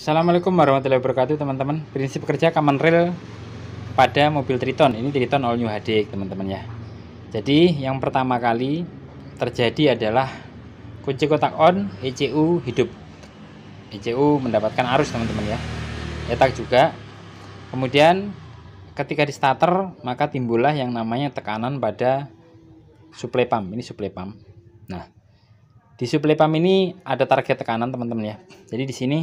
Assalamualaikum warahmatullahi wabarakatuh teman-teman Prinsip kerja common rail pada mobil Triton Ini Triton All New HD teman-teman ya Jadi yang pertama kali terjadi adalah kunci kotak on ECU hidup ECU mendapatkan arus teman-teman ya Etak juga Kemudian ketika di starter maka timbullah yang namanya tekanan pada supply pump Ini supply pump Nah di supply pump ini ada target tekanan teman-teman ya Jadi di sini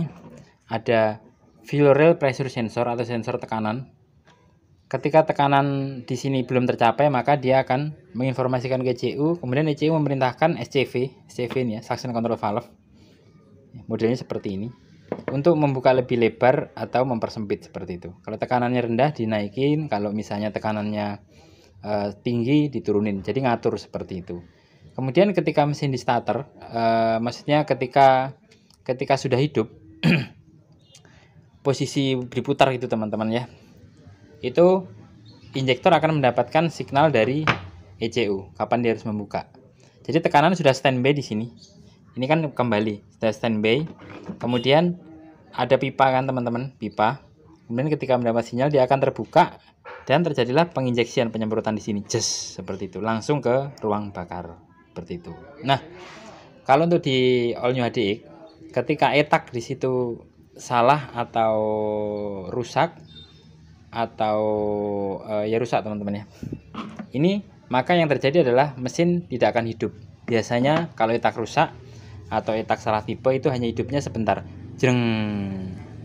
ada fuel rail pressure sensor atau sensor tekanan. Ketika tekanan di sini belum tercapai, maka dia akan menginformasikan ke ECU, kemudian ECU memerintahkan SCV, SCV ini ya, suction control valve. Modelnya seperti ini. Untuk membuka lebih lebar atau mempersempit seperti itu. Kalau tekanannya rendah dinaikin, kalau misalnya tekanannya e, tinggi diturunin. Jadi ngatur seperti itu. Kemudian ketika mesin di starter, e, maksudnya ketika ketika sudah hidup posisi diputar gitu teman-teman ya itu injektor akan mendapatkan signal dari ECU kapan dia harus membuka jadi tekanan sudah standby di sini ini kan kembali sudah standby kemudian ada pipa kan teman-teman pipa kemudian ketika mendapat sinyal dia akan terbuka dan terjadilah penginjeksian penyemprotan di sini just seperti itu langsung ke ruang bakar seperti itu nah kalau untuk di all new HDX ketika etak di situ salah atau rusak atau uh, ya rusak teman-teman ya. Ini maka yang terjadi adalah mesin tidak akan hidup. Biasanya kalau etak rusak atau etak salah tipe itu hanya hidupnya sebentar. jereng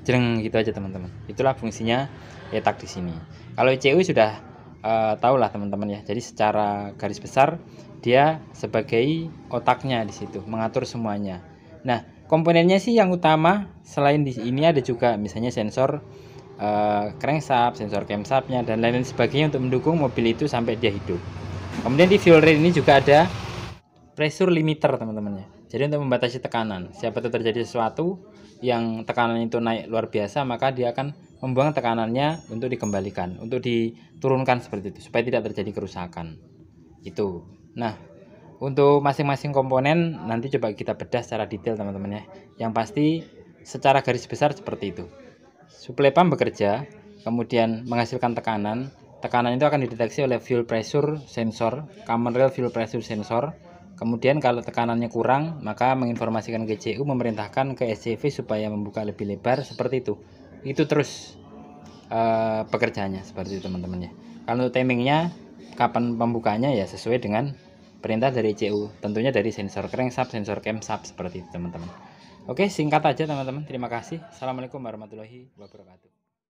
jereng gitu aja teman-teman. Itulah fungsinya etak di sini. Kalau ECU sudah uh, eh, lah teman-teman ya. Jadi secara garis besar dia sebagai otaknya di situ, mengatur semuanya. Nah, komponennya sih yang utama selain di ini ada juga misalnya sensor uh, eh, crankshaft, sensor camshaftnya dan lain-lain sebagainya untuk mendukung mobil itu sampai dia hidup. Kemudian di fuel rail ini juga ada pressure limiter teman teman ya. Jadi untuk membatasi tekanan. Siapa itu terjadi sesuatu yang tekanan itu naik luar biasa maka dia akan membuang tekanannya untuk dikembalikan, untuk diturunkan seperti itu supaya tidak terjadi kerusakan. Itu. Nah, untuk masing-masing komponen nanti coba kita bedah secara detail teman-teman ya. Yang pasti secara garis besar seperti itu. Suplai pump bekerja, kemudian menghasilkan tekanan. Tekanan itu akan dideteksi oleh fuel pressure sensor, common rail fuel pressure sensor. Kemudian kalau tekanannya kurang, maka menginformasikan ke CU memerintahkan ke SCV supaya membuka lebih lebar seperti itu. Itu terus uh, pekerjaannya seperti itu teman-teman ya. Kalau timingnya kapan pembukanya ya sesuai dengan perintah dari CU tentunya dari sensor crankshaft sensor camshaft seperti itu teman-teman oke singkat aja teman-teman terima kasih assalamualaikum warahmatullahi wabarakatuh